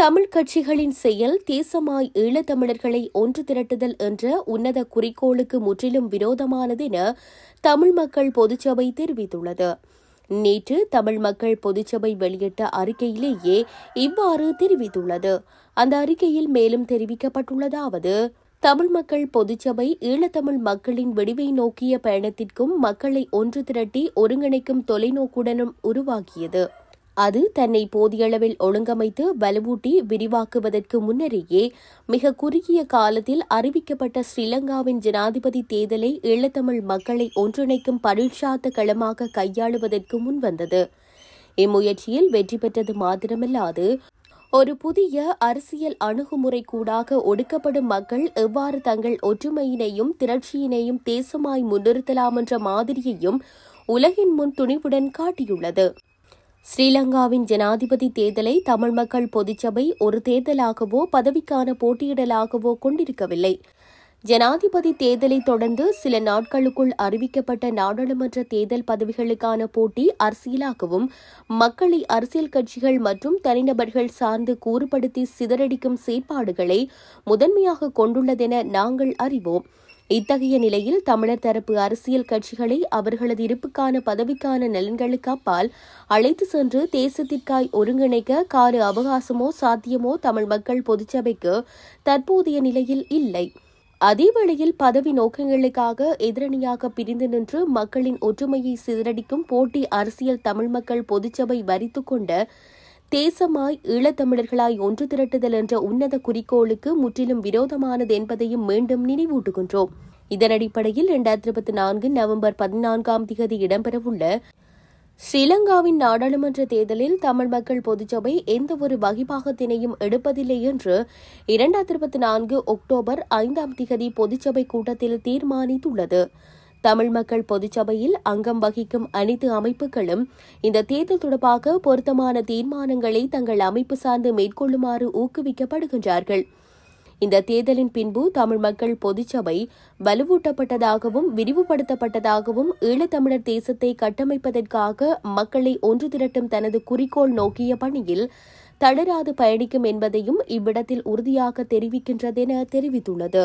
தமிழ் கட்சிகளின் செயல் தேசமாய் ஈழத்தமிழர்களை ஒன்று திரட்டுதல் என்ற உன்னத குறிக்கோளுக்கு முற்றிலும் விரோதமானது என தமிழ் மக்கள் பொதுச்சபை தெரிவித்துள்ளது நேற்று தமிழ் மக்கள் பொதுச்சபை வெளியிட்ட அறிக்கையிலேயே இவ்வாறு தெரிவித்துள்ளது அந்த அறிக்கையில் மேலும் தெரிவிக்கப்பட்டுள்ளதாவது தமிழ் மக்கள் பொதுச்சபை ஈழத்தமிழ் மக்களின் விடிவை நோக்கிய பயணத்திற்கும் மக்களை ஒன்று திரட்டி ஒருங்கிணைக்கும் தொலைநோக்குடனும் உருவாகியது அது தன்னை போதியளவில் ஒழுங்கமைத்து வலுவூட்டி விரிவாக்குவதற்கு முன்னரேயே மிக குறுகிய காலத்தில் அறிவிக்கப்பட்ட ஸ்ரீலங்காவின் ஜனாதிபதி தேர்தலை ஈழத்தமிழ் மக்களை ஒன்றிணைக்கும் பரீட்சாத்த களமாக கையாளுவதற்கு முன்வந்தது இம்முயற்சியில் வெற்றி பெற்றது மாத்திரமல்லாது ஒரு புதிய அரசியல் அணுகுமுறை கூடாக ஒடுக்கப்படும் மக்கள் எவ்வாறு தங்கள் ஒற்றுமையினையும் திரட்சியினையும் தேசமாய் முன்னிறுத்தலாம் என்ற மாதிரியையும் உலகின் முன் துணிவுடன் காட்டியுள்ளது ஸ்ரீலங்காவின் ஜனாதிபதி தேர்தலை தமிழ் மக்கள் பொதுச்சபை ஒரு தேர்தலாகவோ பதவிக்கான போட்டியிடலாகவோ கொண்டிருக்கவில்லை ஜனாதிபதி தேர்தலை தொடர்ந்து சில நாட்களுக்குள் அறிவிக்கப்பட்ட நாடாளுமன்ற தேர்தல் பதவிகளுக்கான போட்டி அரசியலாகவும் மக்களை அரசியல் கட்சிகள் மற்றும் தனிநபர்கள் சார்ந்து கூறுபடுத்தி சிதறடிக்கும் செயற்பாடுகளை முதன்மையாக கொண்டுள்ளதென நாங்கள் அறிவோம் இத்தகைய நிலையில் தமிழர் தரப்பு அரசியல் கட்சிகளை அவர்களது இருப்புக்கான பதவிக்கான நலன்களுக்கு அப்பால் அழைத்து சென்று தேசத்திற்காய் ஒருங்கிணைக்க காரு அவகாசமோ சாத்தியமோ தமிழ் மக்கள் பொதுச்சபைக்கு தற்போதைய நிலையில் இல்லை அதேவேளையில் பதவி நோக்கங்களுக்காக எதிரணியாக பிரிந்து நின்று மக்களின் ஒற்றுமையை சிதறடிக்கும் போட்டி அரசியல் தமிழ் மக்கள் பொதுச்சபை வரித்துக்கொண்ட கொண்ட தேசமாய் ஈழத்தமிழர்களாய் ஒன்று திரட்டுதல் என்ற உன்னத குறிக்கோளுக்கு முற்றிலும் விரோதமானது என்பதையும் மீண்டும் நினைவூட்டுகின்றோம் இதன் அடிப்படையில் இரண்டாயிரத்தி இருபத்தி நான்கு நவம்பர் பதினான்காம் தேதி இடம்பெறவுள்ள ஸ்ரீலங்காவின் நாடாளுமன்ற தேர்தலில் தமிழ் மக்கள் பொதுச்சபை எந்தவொரு வகிபாகத்தினையும் எடுப்பதில்லை என்று இரண்டாயிரத்தி நான்கு அக்டோபர் ஐந்தாம் திகதி பொதுச்சபை கூட்டத்தில் தீர்மானித்துள்ளது தமிழ் மக்கள் பொதுச்சபையில் அங்கம் வகிக்கும் அனைத்து அமைப்புகளும் இந்த தேர்தல் தொடர்பாக பொருத்தமான தீர்மானங்களை தங்கள் அமைப்பு சார்ந்து மேற்கொள்ளுமாறு ஊக்குவிக்கப்படுகின்றார்கள் இந்த தேர்தலின் பின்பு தமிழ் மக்கள் பொதுச்சபை வலுவூட்டப்பட்டதாகவும் விரிவுபடுத்தப்பட்டதாகவும் ஈழத்தமிழர் தேசத்தை கட்டமைப்பதற்காக மக்களை ஒன்று திரட்டும் தனது குறிக்கோள் நோக்கிய பணியில் தளராது பயணிக்கும் என்பதையும் இவ்விடத்தில் உறுதியாக தெரிவிக்கின்றதென தெரிவித்துள்ளது